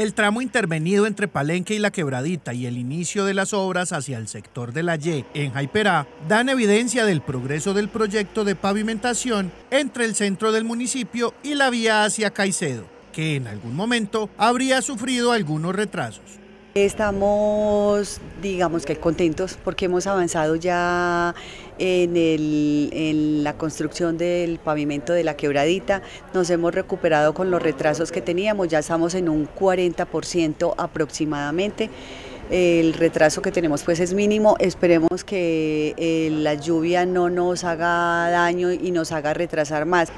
El tramo intervenido entre Palenque y La Quebradita y el inicio de las obras hacia el sector de la Y en Jaiperá dan evidencia del progreso del proyecto de pavimentación entre el centro del municipio y la vía hacia Caicedo, que en algún momento habría sufrido algunos retrasos. Estamos, digamos que contentos porque hemos avanzado ya en, la construcción del pavimento de la quebradita, nos hemos recuperado con los retrasos que teníamos, ya estamos en un 40% aproximadamente. El retraso que tenemos pues es mínimo, esperemos que eh, la lluvia no nos haga daño y nos haga retrasar más.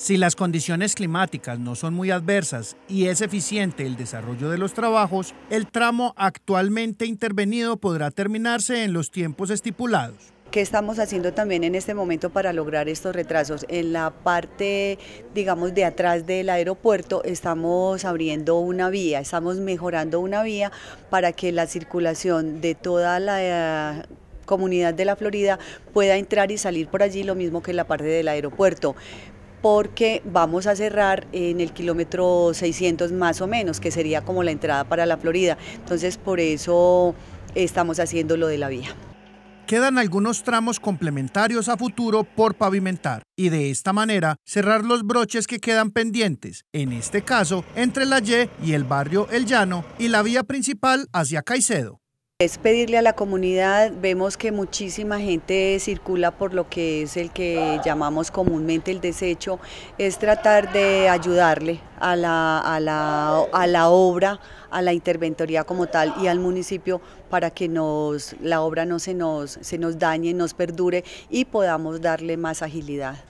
Si las condiciones climáticas no son muy adversas y es eficiente el desarrollo de los trabajos, el tramo actualmente intervenido podrá terminarse en los tiempos estipulados. ¿Qué estamos haciendo también en este momento para lograr estos retrasos? En la parte, digamos, de atrás del aeropuerto estamos abriendo una vía, estamos mejorando una vía para que la circulación de toda la eh, comunidad de la Florida pueda entrar y salir por allí, lo mismo que en la parte del aeropuerto porque vamos a cerrar en el kilómetro 600 más o menos, que sería como la entrada para la Florida. Entonces por eso estamos haciendo lo de la vía. Quedan algunos tramos complementarios a futuro por pavimentar y de esta manera cerrar los broches que quedan pendientes, en este caso entre la Y y el barrio El Llano y la vía principal hacia Caicedo. Es pedirle a la comunidad, vemos que muchísima gente circula por lo que es el que llamamos comúnmente el desecho, es tratar de ayudarle a la, obra, a la interventoría como tal y al municipio para que nos, la obra no se nos, se nos dañe, nos perdure y podamos darle más agilidad.